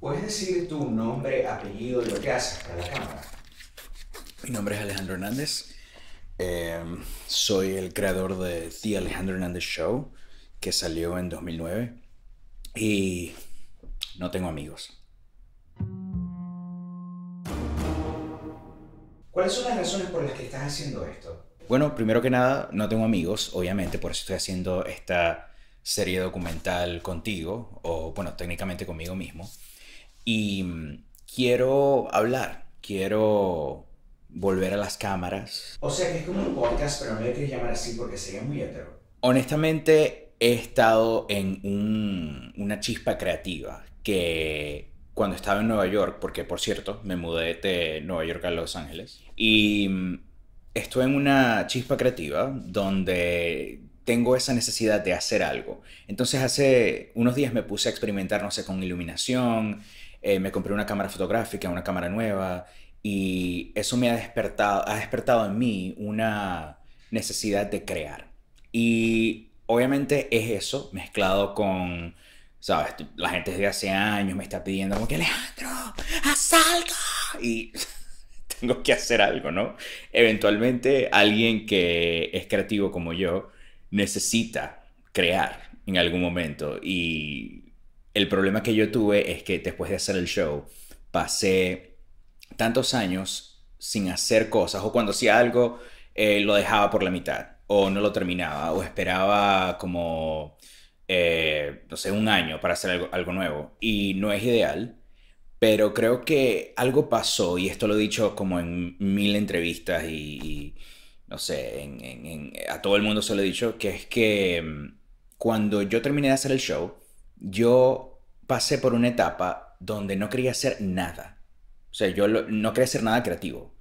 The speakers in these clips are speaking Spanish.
¿Puedes decir tu nombre, apellido y lo que haces para la cámara? Mi nombre es Alejandro Hernández. Em, soy el creador de The Alejandro Hernández Show, que salió en 2009. Y no tengo amigos. ¿Cuáles son las razones por las que estás haciendo esto? Bueno, primero que nada, no tengo amigos, obviamente, por eso estoy haciendo esta serie documental contigo, o bueno, técnicamente conmigo mismo. Y mm, quiero hablar, quiero volver a las cámaras. O sea que es como un podcast, pero no le quieres llamar así porque sería muy hetero. Honestamente, he estado en una chispa creativa que cuando estaba en Nueva York, porque por cierto, me mudé de Nueva York a Los Ángeles, y mm, estoy en una chispa creativa donde tengo esa necesidad de hacer algo. Entonces hace unos días me puse a experimentar, no sé, con iluminación, eh, me compré una cámara fotográfica, una cámara nueva, y eso me ha despertado, ha despertado en mí una necesidad de crear. Y obviamente es eso, mezclado con, sabes, la gente desde hace años me está pidiendo como que Alejandro, haz algo. Y tengo que hacer algo, ¿no? Eventualmente alguien que es creativo como yo necesita crear en algún momento y el problema que yo tuve es que después de hacer el show pasé tantos años sin hacer cosas o cuando hacía algo eh, lo dejaba por la mitad o no lo terminaba o esperaba como eh, no sé un año para hacer algo, algo nuevo y no es ideal pero creo que algo pasó, y esto lo he dicho como en mil entrevistas y, no sé, a todo el mundo se lo he dicho, que es que mm, cuando yo terminé de hacer el show, yo pasé por una etapa donde no quería hacer nada. O sea, yo no quería hacer nada creativo.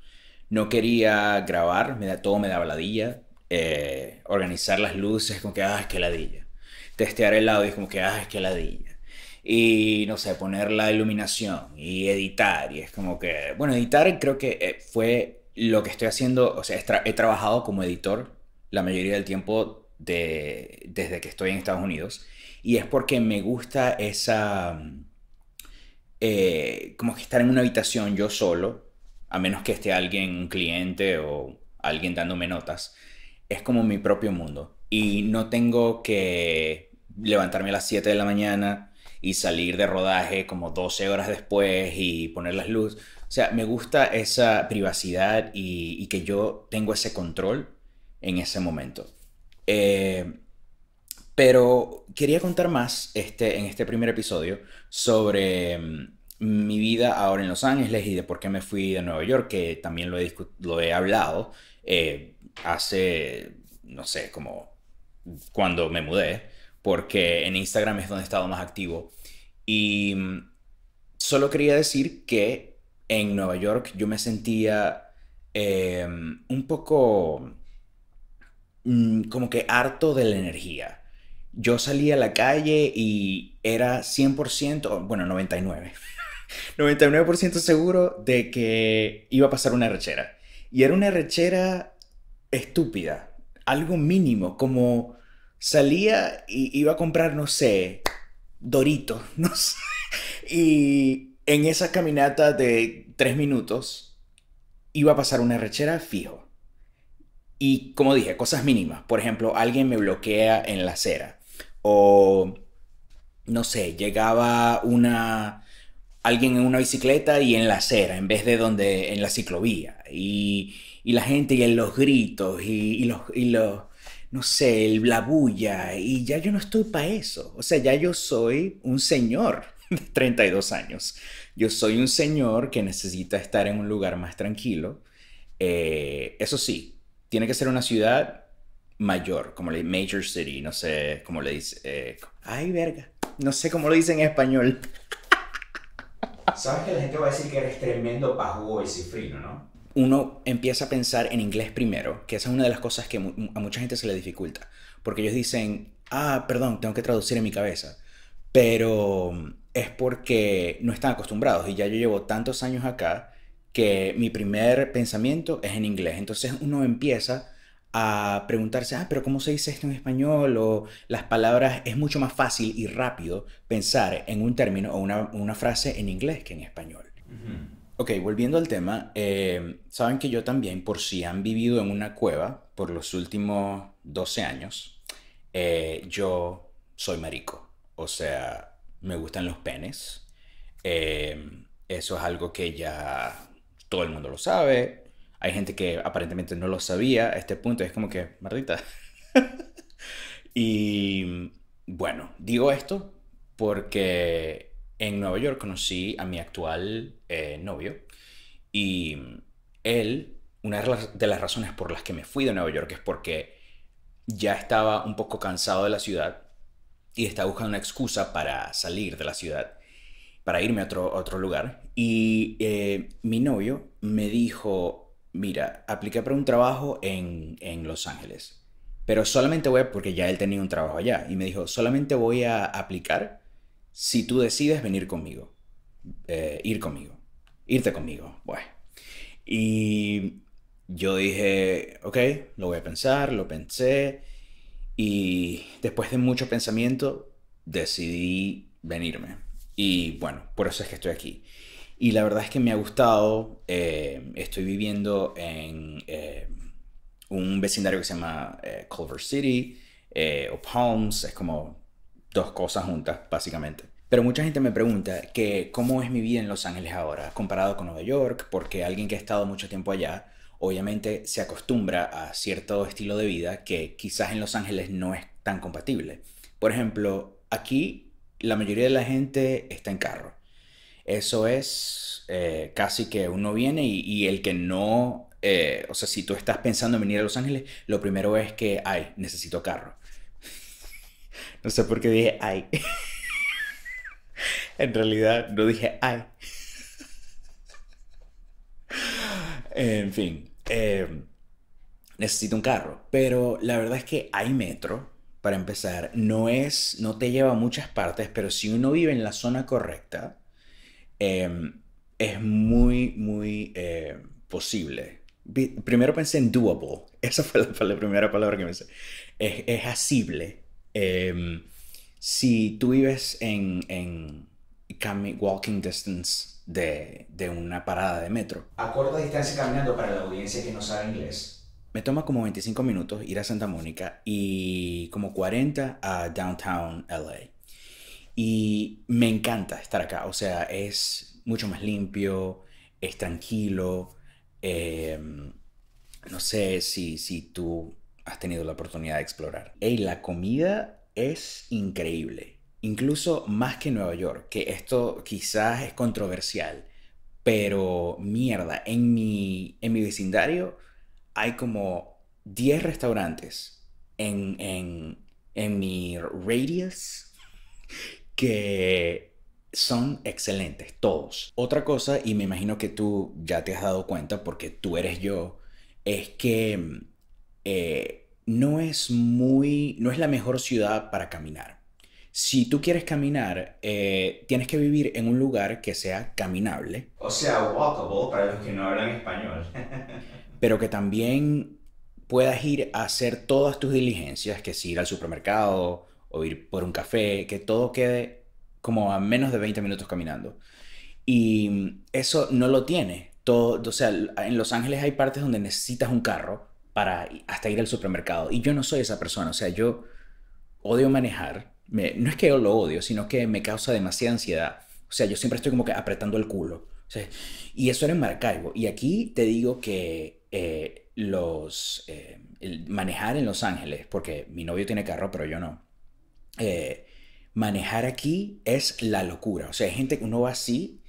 No quería grabar, me da, todo me daba ladilla. Eh, organizar las luces, como que, ah, es que ladilla. Testear el audio, como que, ah, es que ladilla y no sé, poner la iluminación y editar. Y es como que, bueno, editar creo que eh, fue lo que estoy haciendo, o sea, he trabajado como editor la mayoría del tiempo desde que estoy en Estados Unidos. Y es porque me gusta esa... Mm, eh, como que estar en una habitación yo solo, a menos que esté alguien, un cliente o alguien dándome notas, es como mi propio mundo. Y no tengo que levantarme a las 7 de la mañana, y salir de rodaje como 12 horas después y poner las luces. O sea, me gusta esa privacidad y, que yo tengo ese control en ese momento. Eh, pero quería contar más este, en este primer episodio sobre mm, mi vida ahora en Los Ángeles y de por qué me fui de Nueva York, que también lo he, lo he hablado eh, hace, no sé, como cuando me mudé porque en Instagram es donde he estado más activo. Y mm, solo quería decir que en Nueva York yo me sentía em, un poco mm, como que harto de la energía. Yo salía a la calle y era 100%, bueno, 99. 99% seguro de que iba a pasar una rechera. Y era una rechera estúpida, algo mínimo, como salía y iba a comprar, no sé, Doritos, no sé. Y en esa caminata de tres minutos iba a pasar una rechera fijo. Y como dije, cosas mínimas. Por ejemplo, alguien me bloquea en la acera. O, no sé, llegaba una... Alguien en una bicicleta y en la acera, en vez de donde, en la ciclovía. Y, la gente y en los gritos y los, y los no sé, el blabulla, y ya yo no estoy para eso. O sea, ya yo soy un señor de 32 años. Yo soy un señor que necesita estar en un lugar más tranquilo. Eh, eso sí, tiene que ser una ciudad mayor, como le major city, no sé cómo le dice. Eh, ay, verga, no sé cómo lo dice en español. Sabes que la gente va a decir que eres tremendo pajugo y cifrino, ¿no? uno empieza a pensar en inglés primero, que esa es una de las cosas que a mucha gente se le dificulta, porque ellos dicen, ah, perdón, tengo que traducir en mi cabeza, pero mm, es porque no están acostumbrados y ya yo llevo tantos años acá que mi primer pensamiento es en inglés, entonces uno empieza a preguntarse, ah, pero ¿cómo se dice esto en español? O las palabras, es mucho más fácil y rápido pensar en un término o una, frase en inglés que en español. Ok, volviendo al tema, em, saben que yo también por si han vivido en una cueva por los últimos 12 años, eh, yo soy marico. O sea, me gustan los penes. Em, eso es algo que ya todo el mundo lo sabe. Hay gente que aparentemente no lo sabía a este punto. Es como que, mardita. y bueno, digo esto porque en Nueva York conocí a mi actual eh, novio y él, una de las razones por las que me fui de Nueva York es porque ya estaba un poco cansado de la ciudad y estaba buscando una excusa para salir de la ciudad, para irme a otro, otro lugar. Y eh, mi novio me dijo, mira, apliqué para un trabajo en, en Los Ángeles, pero solamente voy, porque ya él tenía un trabajo allá, y me dijo, solamente voy a aplicar si tú decides venir conmigo, eh, ir conmigo, irte conmigo, bueno. Y yo dije, ok, lo voy a pensar, lo pensé, y después de mucho pensamiento decidí venirme. Y bueno, por eso es que estoy aquí. Y la verdad es que me ha gustado, eh, estoy viviendo en eh, un vecindario que se llama Culver City, o Palms, es como dos cosas juntas, básicamente. Pero mucha gente me pregunta que cómo es mi vida en Los Ángeles ahora, comparado con Nueva York, porque alguien que ha estado mucho tiempo allá, obviamente se acostumbra a cierto estilo de vida que quizás en Los Ángeles no es tan compatible. Por ejemplo, aquí la mayoría de la gente está en carro. Eso es eh, casi que uno viene y, el que no, eh, o sea, si tú estás pensando en venir a Los Ángeles, lo primero es que, ay, necesito carro. No sé por qué dije ay. en realidad no dije ay. en fin, em, necesito un carro, pero la verdad es que hay metro. Para empezar, no es, no te lleva a muchas partes, pero si uno vive en la zona correcta, em, es muy, muy eh, posible. Primero pensé en doable, esa fue la, primera palabra que me Es, es asible, Em, si tú vives en, en walking distance de, de, una parada de metro. A corta distancia caminando para la audiencia que no sabe inglés. Me toma como 25 minutos ir a Santa Mónica y como 40 a Downtown LA. Y me encanta estar acá, o sea, es mucho más limpio, es tranquilo. Em, no sé si, si tú has tenido la oportunidad de explorar. Y la comida es increíble, incluso más que Nueva York, que esto quizás es controversial, pero mierda, en mi, en mi vecindario hay como 10 restaurantes en, en, en mi radius que son excelentes, todos. Otra cosa, y me imagino que tú ya te has dado cuenta porque tú eres yo, es que mm, eh, no es muy, no es la mejor ciudad para caminar. Si tú quieres caminar, eh, tienes que vivir en un lugar que sea caminable. O sea, walkable para los que no hablan español. pero que también puedas ir a hacer todas tus diligencias, que si ir al supermercado o ir por un café, que todo quede como a menos de 20 minutos caminando. Y eso no lo tiene. Todo, o sea, en Los Ángeles hay partes donde necesitas un carro para hasta ir al supermercado. Y yo no soy esa persona, o sea, yo odio manejar. no es que yo lo odio, sino que me causa demasiada ansiedad. O sea, yo siempre estoy como que apretando el culo. y eso era en Maracaibo. Y aquí te digo que eh, los, eh, manejar en Los Ángeles, porque mi novio tiene carro, pero yo no. Eh, manejar aquí es la locura. O sea, hay gente que uno va así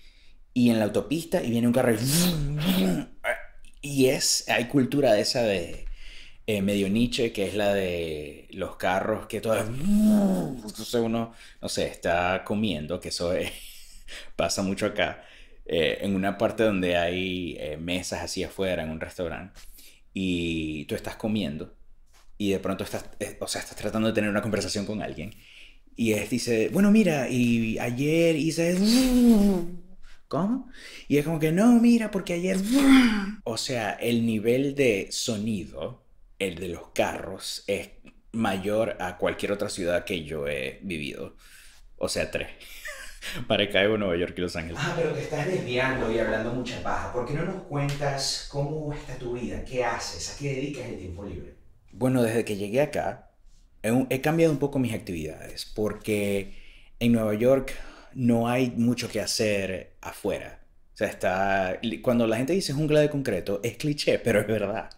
y en la autopista y viene un carro y... Y es, hay cultura de esa de eh, medio niche, que es la de los carros que todo es... Entonces uno, no sé, está comiendo, que eso pasa mucho acá, eh, en una parte donde hay eh, mesas así afuera, en un restaurante, y tú estás comiendo, y de pronto estás, o sea, estás tratando de tener una conversación con alguien, y él dice, bueno, mira, y ayer hice... ¿Cómo? Y es como que, no, mira, porque ayer... O sea, el nivel de sonido, el de los carros, es mayor a cualquier otra ciudad que yo he vivido. O sea, tres. Maracaibo, Nueva York y Los Ángeles. Ah, pero te estás desviando y hablando mucha paja. ¿Por qué no nos cuentas cómo está tu vida? ¿Qué haces? ¿A qué dedicas el tiempo libre? Bueno, desde que llegué acá, he cambiado un poco mis actividades porque en Nueva York no hay mucho que hacer afuera. O sea, está... Cuando la gente dice jungla de concreto, es cliché, pero es verdad.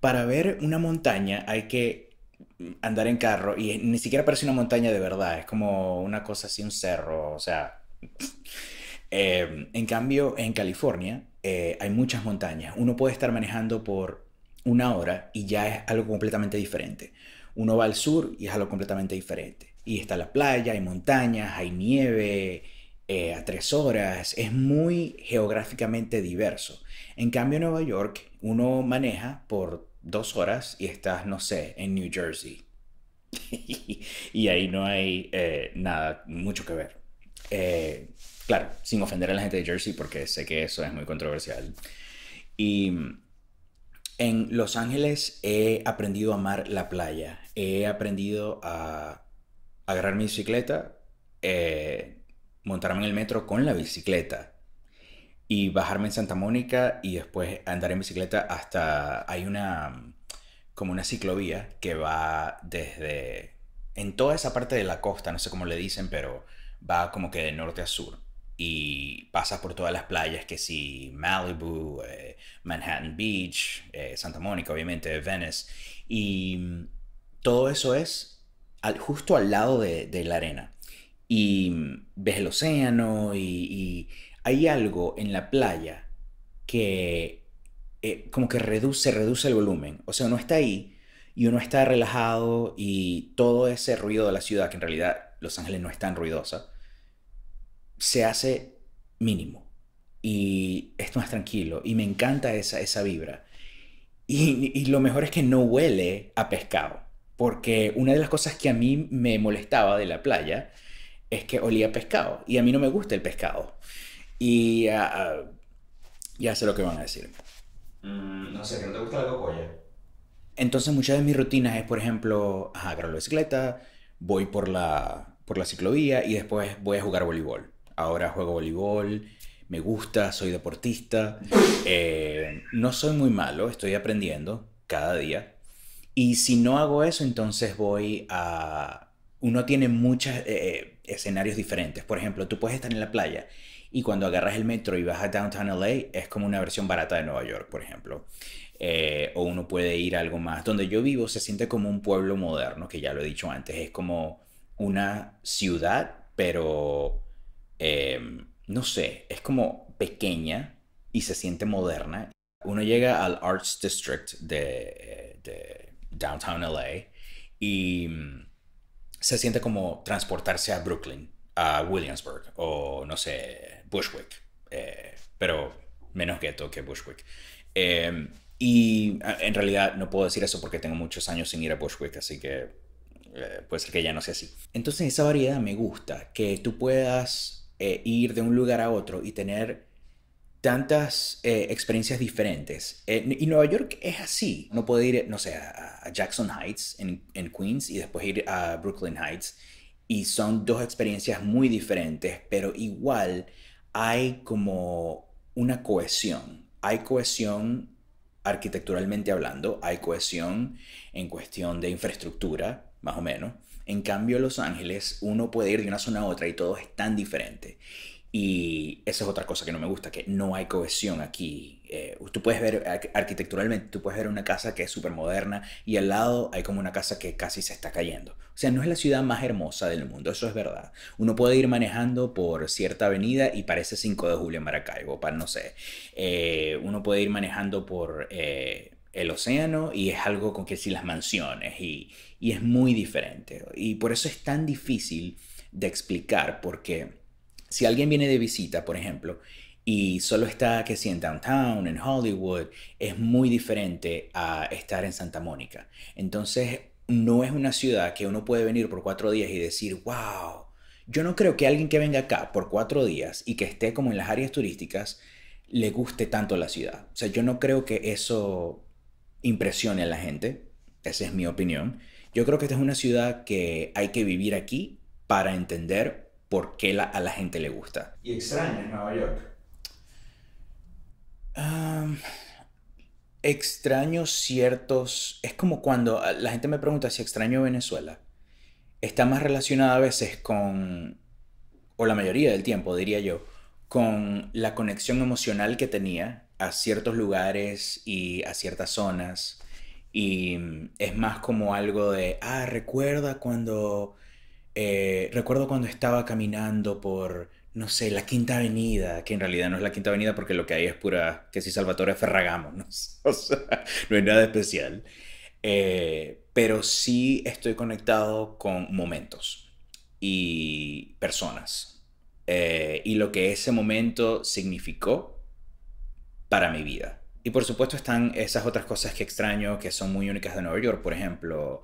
Para ver una montaña hay que andar en carro y ni siquiera parece una montaña de verdad, es como una cosa así, un cerro, o sea... Em, en cambio, en California eh, hay muchas montañas. Uno puede estar manejando por una hora y ya es algo completamente diferente. Uno va al sur y es algo completamente diferente y está la playa, hay montañas, hay nieve eh, a tres horas, es muy geográficamente diverso. En cambio, en Nueva York uno maneja por dos horas y estás, no sé, en New Jersey. y ahí no hay eh, nada, mucho que ver. Eh, claro, sin ofender a la gente de Jersey porque sé que eso es muy controversial. Y en Los Ángeles he aprendido a amar la playa, he aprendido a agarrar mi bicicleta, eh, montarme en el metro con la bicicleta y bajarme en Santa Mónica y después andar en bicicleta hasta hay una como una ciclovía que va desde en toda esa parte de la costa, no sé cómo le dicen, pero va como que de norte a sur y pasa por todas las playas que si Malibu, eh, Manhattan Beach, eh, Santa Mónica, obviamente, Venice y mm, todo eso es justo al lado de, la arena. Y ves el océano y, hay algo en la playa que eh, como que reduce, reduce el volumen. O sea, uno está ahí y uno está relajado y todo ese ruido de la ciudad, que en realidad Los Ángeles no es tan ruidosa, se hace mínimo. Y es más tranquilo. Y me encanta esa, vibra. y lo mejor es que no huele a pescado porque una de las cosas que a mí me molestaba de la playa es que olía a pescado y a mí no me gusta el pescado. Y ah, ah, ya sé lo que van a decir. Mm, no sé, no te gusta la cocoya. Entonces muchas de mis rutinas es, por ejemplo, agarro la bicicleta, voy por la, ciclovía y después voy a jugar voleibol. Ahora juego voleibol, me gusta, soy deportista, eh, no soy muy malo, estoy aprendiendo cada día y si no hago eso, entonces voy a... Uno tiene muchos eh, eh, escenarios diferentes. Por ejemplo, tú puedes estar en la playa y cuando agarras el metro y vas a Downtown LA, es como una versión barata de Nueva York, por ejemplo. Eh, o uno puede ir a algo más. Donde yo vivo se siente como un pueblo moderno, que ya lo he dicho antes, es como una ciudad, pero no sé, es como pequeña y se siente moderna. Uno llega al Arts District de downtown LA y mm, se siente como transportarse a Brooklyn, a Williamsburg o no sé, Bushwick, eh, pero menos gueto que Bushwick. Em, y ah, en realidad no puedo decir eso porque tengo muchos años sin ir a Bushwick, así que eh, puede ser que ya no sea así. Entonces esa variedad me gusta, que tú puedas eh, ir de un lugar a otro y tener tantas eh, experiencias diferentes. Eh, y Nueva York es así. No puede ir, no sé, a, Jackson Heights en, en, Queens y después ir a Brooklyn Heights. Y son dos experiencias muy diferentes, pero igual hay como una cohesión. Hay cohesión arquitecturalmente hablando, hay cohesión en cuestión de infraestructura, más o menos. En cambio, Los Ángeles, uno puede ir de una zona a otra y todo es tan diferente. Y esa es otra cosa que no me gusta, que no hay cohesión aquí. Eh, tú puedes ver arquitecturalmente, tú puedes ver una casa que es súper moderna y al lado hay como una casa que casi se está cayendo. O sea, no es la ciudad más hermosa del mundo, eso es verdad. Uno puede ir manejando por cierta avenida y parece 5 de julio en Maracaibo, para no sé. Eh, uno puede ir manejando por... Eh, el océano y es algo con que si las mansiones y, y es muy diferente y por eso es tan difícil de explicar porque si alguien viene de visita, por ejemplo, y solo está que si en downtown, en Hollywood, es muy diferente a estar en Santa Mónica. Entonces, no es una ciudad que uno puede venir por cuatro días y decir, wow, yo no creo que alguien que venga acá por cuatro días y que esté como en las áreas turísticas le guste tanto la ciudad. O sea, yo no creo que eso impresione a la gente. Esa es mi opinión. Yo creo que esta es una ciudad que hay que vivir aquí para entender por qué a la gente le gusta. ¿Y extrañas Nueva York? extraño ciertos... Es como cuando ah, la gente me pregunta si extraño Venezuela. Está más relacionada a veces con, o la mayoría del tiempo diría yo, con la conexión emocional que tenía a ciertos lugares y a ciertas zonas. Y mm, es más como algo de, ah, recuerda cuando eh, recuerdo cuando estaba caminando por, no sé, la Quinta Avenida, que en realidad no es la Quinta Avenida porque lo que hay es pura, que si Salvatore Ferragamo, ¿no? o no es nada especial. Eh, pero sí estoy conectado con momentos y personas eh, y lo que ese momento significó para mi vida. Y por supuesto están esas otras cosas que extraño, que son muy únicas de Nueva York, por ejemplo.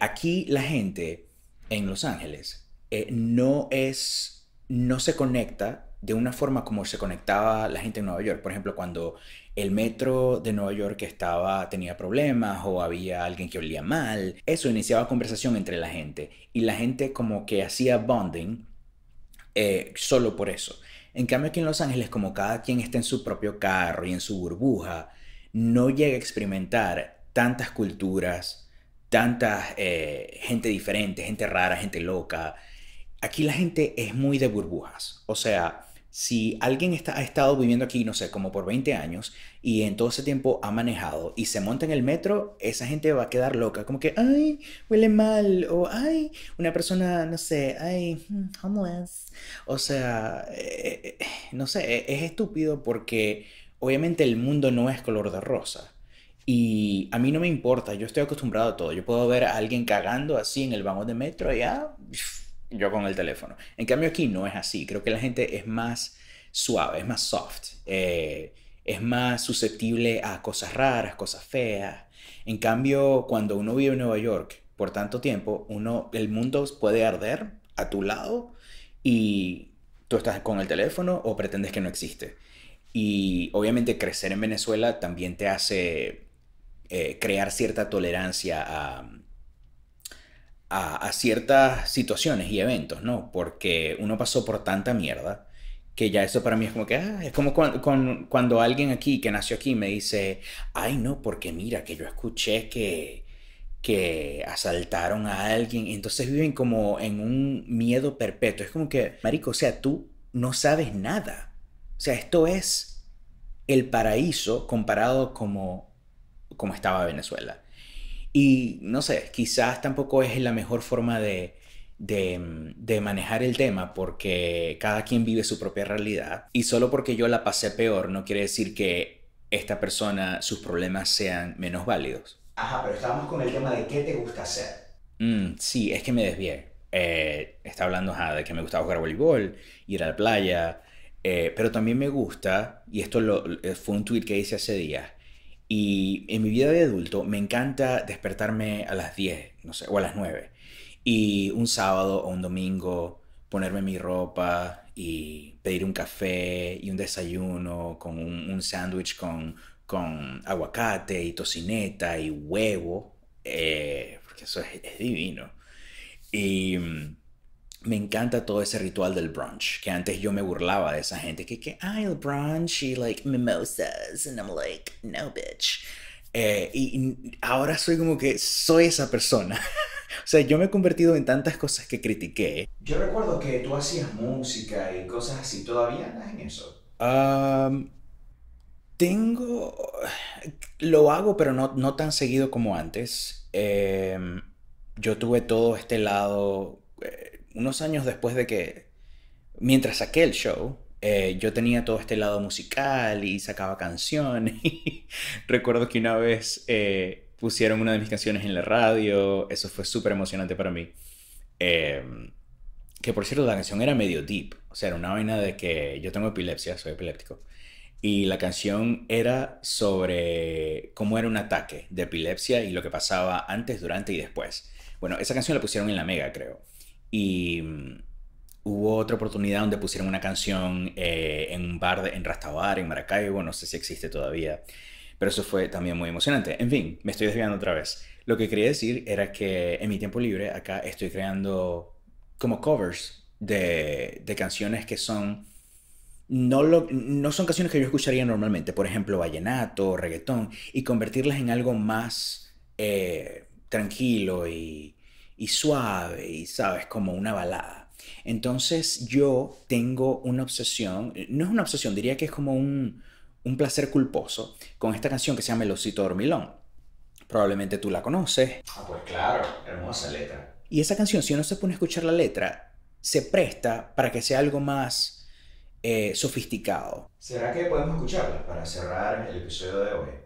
aquí la gente en Los Ángeles eh, no es, no se conecta de una forma como se conectaba la gente en Nueva York. Por ejemplo, cuando el metro de Nueva York estaba, tenía problemas o había alguien que olía mal, eso iniciaba conversación entre la gente y la gente como que hacía bonding eh, solo por eso. En cambio aquí en Los Ángeles, como cada quien está en su propio carro y en su burbuja, no llega a experimentar tantas culturas, tanta eh, gente diferente, gente rara, gente loca. Aquí la gente es muy de burbujas. O sea, si alguien está, ha estado viviendo aquí, no sé, como por 20 años y en todo ese tiempo ha manejado y se monta en el metro, esa gente va a quedar loca, como que, ay, huele mal, o ay, una persona, no sé, ay, hmm, homeless. O sea, eh, eh, no sé, e-, es estúpido porque obviamente el mundo no es color de rosa. Y a mí no me importa, yo estoy acostumbrado a todo. Yo puedo ver a alguien cagando así en el vagón de metro y ya, ah, yo con el teléfono. En cambio aquí no es así. Creo que la gente es más suave, es más soft, eh, es más susceptible a cosas raras, cosas feas. En cambio, cuando uno vive en Nueva York por tanto tiempo, uno, el mundo puede arder a tu lado y tú estás con el teléfono o pretendes que no existe. Y obviamente crecer en Venezuela también te hace eh, crear cierta tolerancia a, ciertas situaciones y eventos, ¿no? Porque uno pasó por tanta mierda que ya eso para mí es como que, ah, es como cuando, alguien aquí que nació aquí me dice, ay no, porque mira, que yo escuché que, que asaltaron a alguien, entonces viven como en un miedo perpetuo. Es como que, Marico, o sea, tú no sabes nada. O sea, esto es el paraíso comparado como como estaba Venezuela. Y no sé, quizás tampoco es la mejor forma de, de, manejar el tema porque cada quien vive su propia realidad y solo porque yo la pasé peor no quiere decir que esta persona, sus problemas sean menos válidos. Ajá, pero estábamos con el tema de qué te gusta hacer. Mm, sí, es que me desvié. Eh, está hablando de que me gustaba jugar voleibol, ir a la playa, eh, pero también me gusta, y esto lo, eh, fue un tweet que hice hace días, y en mi vida de adulto me encanta despertarme a las 10, no sé, o a las 9. Y un sábado o un domingo ponerme mi ropa y pedir un café y un desayuno con un, sándwich con, con aguacate y tocineta y huevo, eh, porque eso es, es divino. Y mm, me encanta todo ese ritual del brunch, que antes yo me burlaba de esa gente que, que ay, el brunch y like mimosas, Y yo, like, no, bitch. Eh, y ahora soy como que soy esa persona. o sea, yo me he convertido en tantas cosas que critiqué. Yo recuerdo que tú hacías música y cosas así, ¿todavía andas en eso? tengo... Lo hago, pero no, no tan seguido como antes. Em, yo tuve todo este lado... Eh, unos años después de que, mientras saqué el show, eh, yo tenía todo este lado musical y sacaba canciones. Recuerdo que una vez eh, pusieron una de mis canciones en la radio, eso fue súper emocionante para mí. Em, que por cierto, la canción era medio deep, o sea, era una vaina de que yo tengo epilepsia, soy epiléptico. Y la canción era sobre cómo era un ataque de epilepsia y lo que pasaba antes, durante y después. Bueno, esa canción la pusieron en la Mega, creo. Y mm, hubo otra oportunidad donde pusieron una canción eh, en un bar, en Rastabar, en Maracaibo, no sé si existe todavía. Pero eso fue también muy emocionante. En fin, me estoy desviando otra vez. Lo que quería decir era que en mi tiempo libre acá estoy creando como covers de, canciones que son... No, lo, no son canciones que yo escucharía normalmente, por ejemplo, vallenato, reggaetón, y convertirlas en algo más eh, tranquilo y, y suave y, ¿sabes? Como una balada. Entonces yo tengo una obsesión, no es una obsesión, diría que es como un, placer culposo con esta canción que se llama El Osito Dormilón. Probablemente tú la conoces. Ah, pues claro, hermosa letra. Y esa canción, si uno se pone a escuchar la letra, se presta para que sea algo más eh, sofisticado. ¿Será que podemos escucharla para cerrar el episodio de hoy?